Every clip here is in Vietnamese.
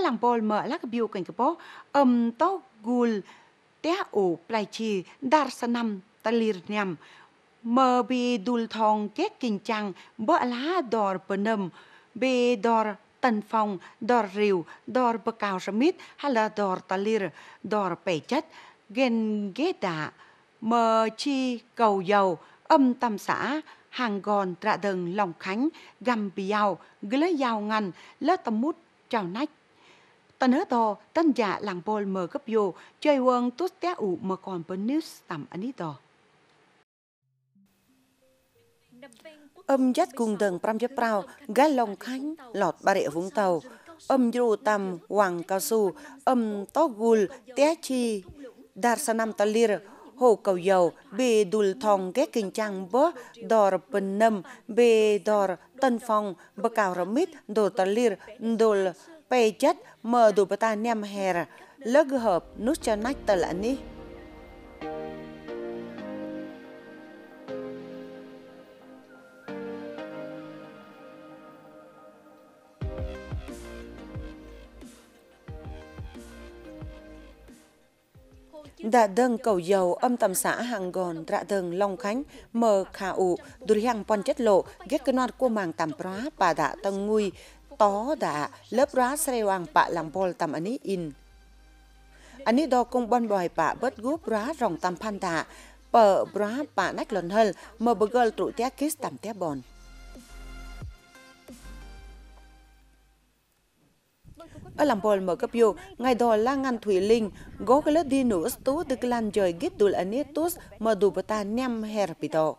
to talir mơ bi dul kinh chang bơ ลังบอลเมลักบิวกันกบอมตอกูลเตะโอปลายชีดาร์สนัมตะลีรเนียมเมบีดุลทองเก๊กกินจังเบอลาดอร์ปนมเบดอร์ Tân Phong, Đor riu Đor Bờ Cào Smith hay là Đor Talir, Đor Pè Chất, Gen Ghế Đạ, mơ Chi Cầu Dầu, Âm Tam Xã, Hàng Gòn, Trạ đường Lòng Khánh, Gầm Bì Giàu, Gỡ Giàu Ngành, Lớt Tâm Mút, Trào Nách tana to tân ja lang bol mờ gấp yo chơi quân tốt té ủ mờ còn bên news tầm anh ấy to âm dắt cùng đường pram chấp prao gá lòng khánh lọt ba rịa vũng tàu âm dru tầm hoàng cao su âm to gul té chi dar sanam talir hồ cầu dầu bê đùl thòng ghé kinh trang bó đò rập nâm bê đò tân phong bà cào rập mít đồ talir đùl 被 chết mờ đủ bà ta nhằm hè ra, lớp hợp nút cho nách tờ lạ ní. đã đơn cầu dầu âm tầm xã hàng gòn rạ đơn long khánh mờ khả ụ đùi hàng pon chất lộ ghét cơ non của màng tầm prá bà đã tăng nguy tó đã lớp rá sre wang pạ làm bol tam ani in. Ani đo công bon bòi pạ bớt gúp rá ròng tam pan đã pờ rá pạ nách lần hơn mờ bờ gơ trụ té kis tam té bòn. ở làm bồi mở cấp yêu ngày đó là ngăn thủy linh gõ cái lớp đi nửa tú từ cái lan trời gít tụi anh ấy tốt mở đủ bata nem hair bị đó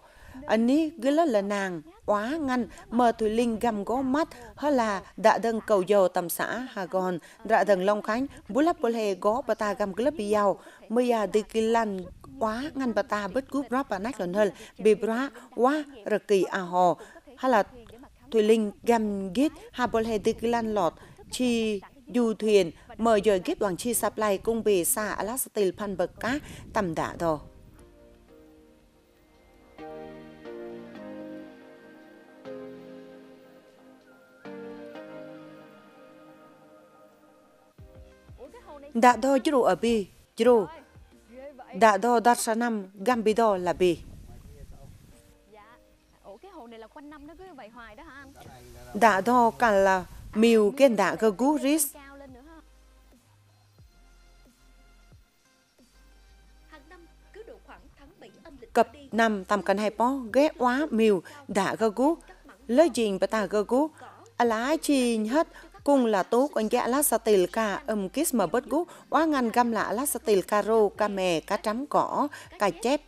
Ani gila là nàng, quá ngăn, mờ thủy linh gầm gó mắt, hơ là đã đơn cầu dầu tầm xã Hà Gòn, đã đơn Long Khánh, bú lắp bố lê gó bà ta gầm gila bì giàu, mây à đi kì lăn quá ngăn bà ta bất cúp rắp bà nách lần hơn, bì bra quá rực kỳ à hò, hơ là thủy linh gầm gít, hà bố lê đi kì lăn lọt, chi du thuyền, mời dời ghép đoàn chi sạp lại cung bì xa Alastil Pan Bậc Cá, tầm đã đồ. đã đo chữ ở bì chữ đã đo đặt sa năm gam bì đo là bì đã đo cả là miêu kiên đã gơ gú ris cập năm tầm cần hai po ghé quá miêu đã gơ gú lấy dình bà ta gơ gú lá chi hết Cùng là tố con giá lá sa tìl ca âm kis mà bớt gút quá ngăn găm lạ lá sa tìl ca rô, ca mè, cá trắm cỏ, ca chép.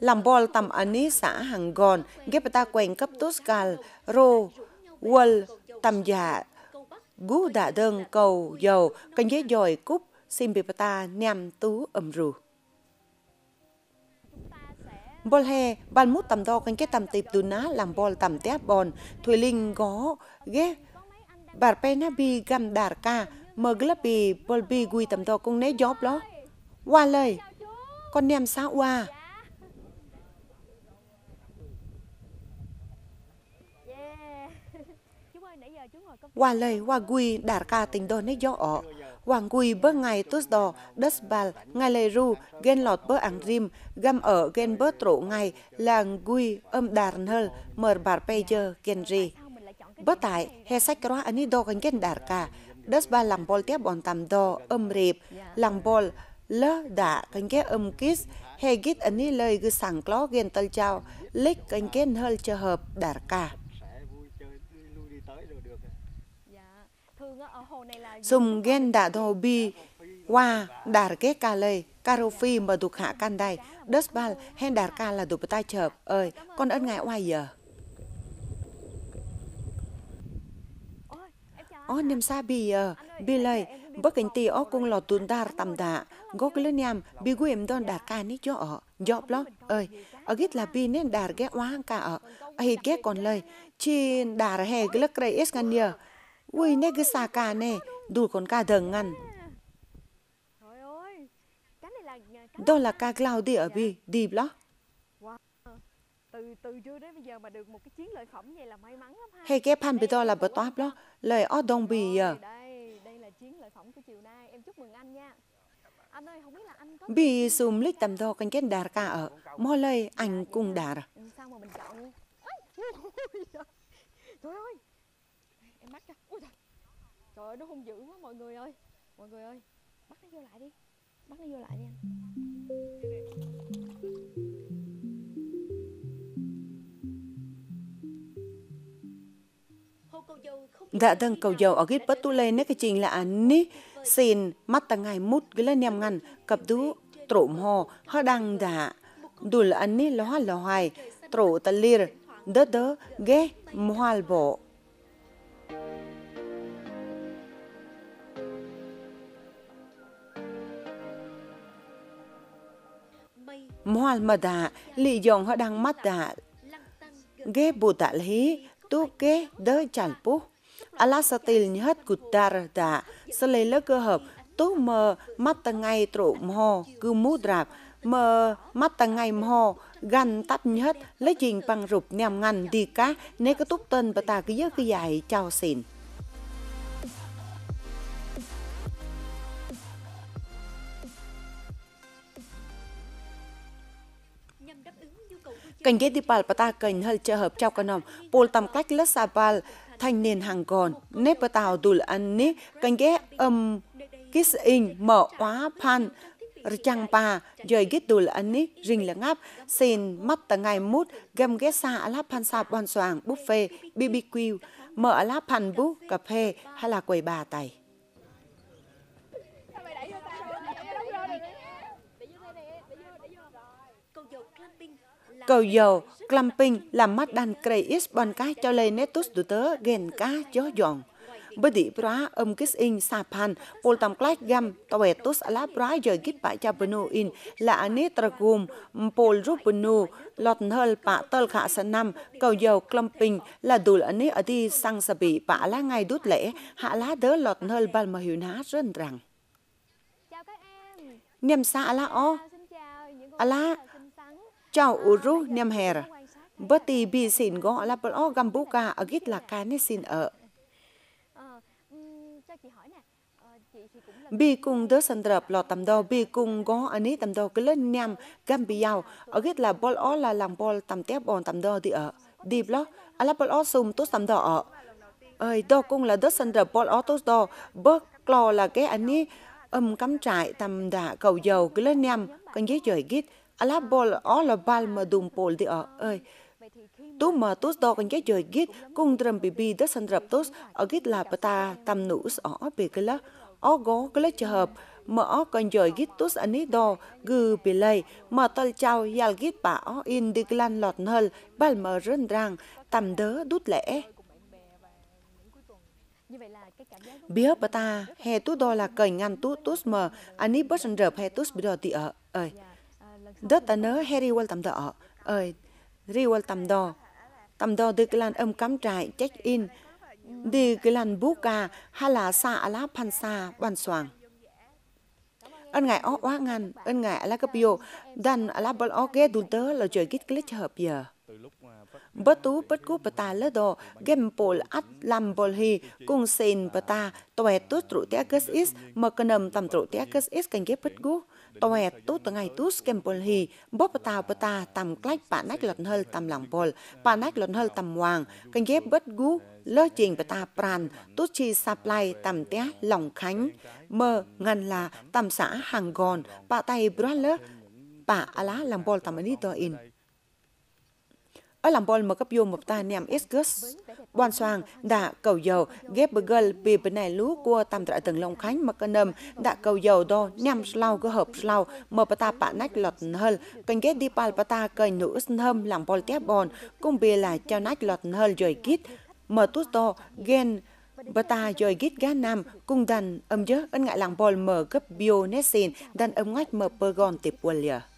Làm bol tầm ani xã hàng gòn, ghép ta quen cấp tốt gal, rô, wal, tầm dạ gú đã đơn cầu dầu, cần dế dồi cúp, xin bì ta nem tú âm rù bol he ban mút tầm đo cánh kết tầm tịp từ ná làm bol tầm tép bòn thủy linh gó ghé bà pena bi gam đà ca mờ glab bi bol bi gùi tầm đo công né gióp lo qua lời con nem xã oa Wa lei wa gui dar ka tình đô nế gió ở Hoàng gui bơ ngày tút đò, đất bà, ngay lê ru, ghen lọt bơ ảng rim, găm ở ghen bơ trụ ngay, là gui âm đàn hơ, mờ bà bây giờ ghen ri. Bơ tại, hệ sách rõ anh đi đô gần ghen đar ka, đất bà làm bol tiếp bọn tạm đò, âm rịp, làm bol, lơ đã gần ghé âm kis, hệ gít anh đi lời gư sẵn ló ghen tơ chào, lích gần ghen hơ chờ hợp đar ka. Sum gen da do bi wa dar ke ka le karofi mà thuộc hạ can đây đất bal hen dar ka là đủ tai chợp ơi con ơn ngại oai giờ o nem sa bi ờ bi lầy bất cảnh ti o cung lò tuần đà tầm đà gốc lên nhầm bi em don đà ca ní cho ở job lo ơi ở gít là bi nên đà ghé oa cả ở ai ghé còn lời chi đà hè cái lắc rây es ngăn nhờ ui nè cái xà cà nè đủ con cả thần ngăn đó là ca cloud đi ở bi đi lo từ từ trưa đến bây giờ mà được một cái chiến lợi phẩm vậy là may mắn lắm ha. Hay ghép ham bị to là bờ toáp đó, lời ở đông bì giờ. Đây, đây là chiến lợi phẩm của chiều nay, em chúc mừng anh nha. Anh ơi, không biết là anh có... Bì xùm lích tầm đo con kết đà ca ở, mò lời anh cùng đà ra. Ừ, sao mà mình chọn... Trời ơi, em bắt ra. Ôi trời. trời ơi, nó hung dữ quá mọi người ơi. Mọi người ơi, bắt nó vô lại đi. Bắt nó vô lại đi anh. Dạ thân vâng, cầu dầu ở gít bất tu lê nế cái trình là anh ní xin mắt ta ngày mút cái là niềm ngăn cặp đú trộm hồ hơ đăng dạ đủ là anh ní lo lo hoài trổ ta lir đớ đớ ghé moal bộ moal mà đã dạ, lì dòng họ đăng mắt đã dạ. ghé bù tạ lý tu ghé đỡ chản bút alasatil nhat kudar da selele cơ hợp tu mơ mắt ta ngay trụ mho cứ mú drap mơ mắt ta ngay mho gan tắp nhất lấy trình bằng rụp nhằm ngăn đi cá nếu có túc tên bà ta cứ giấc cứ dài chào xin Cảnh ghế đi bà ta cần hơi trợ hợp trao con nòng, bồn tầm cách lớp xa bà thanh niên hàng gòn nếp bà tàu đùl ăn nếp canh ghé âm kis in mở quá pan chang pa dời gít đùl ăn nếp rình là ngáp xin mắt tà ngày mút gầm ghé xa lá pan xa bon soàng buffet bbq mở lá pan bú cà phê hay là quầy bà tài cầu dầu clamping làm mắt đàn kreis bon cái cho lê nét tốt tớ ghen cá gió dọn bơ đi bra âm kích in sapan pol tam klach gam tawe tus ala bra giờ kích pa cha bnu in la ane tragum pol rup bnu lọt hal pa tol kha sa năm cầu dầu clumping là dul ane đi sang sa bị pa lá ngay đút lễ hạ lá đỡ lọt hal bal ma hiu ná rên rằng Niềm xa ala o. Ala chào ủ rú niêm hè ra. Bất tì xin gõ là bật o găm bú ca ở gít là ca nít xin ở. Bì cùng đứa sân đập lọ tầm đầu bì cùng gõ anh ấy tầm đầu cái lên nhằm găm bì nhau. Ở cái là bol o là làm bol tầm tép bòn tầm đầu thì ở. Đi lắm, à là bol o sùm tốt tầm đầu ở. Ơi, đó cũng là đứa sân đập bol o tốt đó. Bớt lò là cái anh ấy âm cắm trại tầm đã cầu dầu cái lên nem con giấy trời gít alabol olabal mà đùm pol đi ở ơi tú mà tốt do con giấy trời gít cung trầm bì bì đất sân rập tốt ở gít là ta tầm nữ ở bì cái lá ở gó cái lá chờ hợp mà ở con giấy gít tốt anh ấy đo gừ bì lầy mà tôi chào yal gít bà ở in đi lan lọt hơn bal mà rơn ràng tầm đớ đút lẽ Bia bà ta hè tu đo là cởi ngăn tu tu mờ anh ít bớt sân rợp hè tu bây giờ tị ở ơi dạ, à, đất ta nớ hè riu tầm đỏ ơi riu tầm đó tầm đó được lan âm cắm trại check in đi cái lan buka hay là xa là pan xa bàn xoàng ân ngài ó quá ngăn ân ngài lá cấp bio dan lá bol ó ghé đun tớ là trời kít kít hợp giờ À, bất tú bất cú ta lơ đồ game pol at lam bol hi cùng xin sen ta tuệ tút trụ té gus is mờ cơm tầm trụ té gus is cảnh ghép bất cú tuệ tút từ ngày tút game pol hi ta bata ta tầm cách bạn nách lật hơ tầm lòng pol bạn nách lật hơ tầm hoàng cảnh ghép bất cú lơ trình ta pran tút chi supply tầm té lòng khánh mơ ngân là tầm xã hàng gòn bà tay brother bà lá làm bol tầm anh in ở làm bol mà cấp vô một ta niệm Isgus. Bọn soàng đã cầu dầu ghép bơ bì bên này lú của tam trại từng long khánh mà cân nầm đã cầu dầu do niệm slau cơ hợp slau mà bà ta bạ nách lọt hơn cần ghép đi bà ta cây nữ sân hâm làm bol tép bòn cũng bì là cho nách lọt hơn rồi kít mà tốt đô gen bà ta rồi kít gá nam cung đàn âm dớ ân ngại làng bol mở gấp bio nesin, đàn âm ngách mở bơ gòn tiệp quần lìa